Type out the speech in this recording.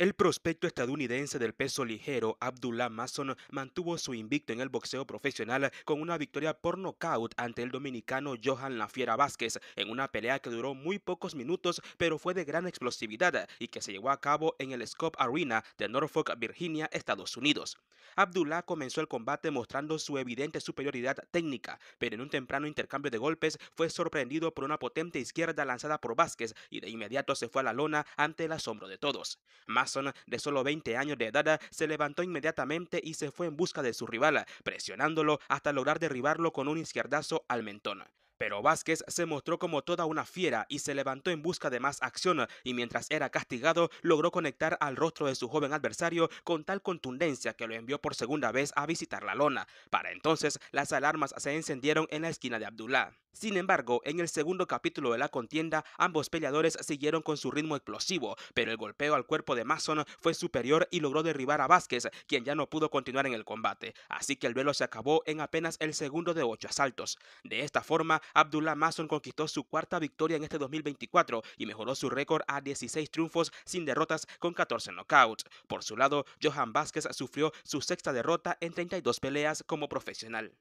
El prospecto estadounidense del peso ligero Abdullah Mason mantuvo su invicto en el boxeo profesional con una victoria por nocaut ante el dominicano Johan Lafiera Fiera Vázquez en una pelea que duró muy pocos minutos pero fue de gran explosividad y que se llevó a cabo en el Scope Arena de Norfolk, Virginia, Estados Unidos. Abdullah comenzó el combate mostrando su evidente superioridad técnica, pero en un temprano intercambio de golpes fue sorprendido por una potente izquierda lanzada por Vázquez y de inmediato se fue a la lona ante el asombro de todos. Mason, de solo 20 años de edad, se levantó inmediatamente y se fue en busca de su rival, presionándolo hasta lograr derribarlo con un izquierdazo al mentón. Pero Vázquez se mostró como toda una fiera y se levantó en busca de más acción y mientras era castigado logró conectar al rostro de su joven adversario con tal contundencia que lo envió por segunda vez a visitar la lona. Para entonces las alarmas se encendieron en la esquina de Abdullah. Sin embargo, en el segundo capítulo de la contienda, ambos peleadores siguieron con su ritmo explosivo, pero el golpeo al cuerpo de Mason fue superior y logró derribar a Vázquez, quien ya no pudo continuar en el combate, así que el duelo se acabó en apenas el segundo de ocho asaltos. De esta forma, Abdullah Mason conquistó su cuarta victoria en este 2024 y mejoró su récord a 16 triunfos sin derrotas con 14 knockouts. Por su lado, Johan Vázquez sufrió su sexta derrota en 32 peleas como profesional.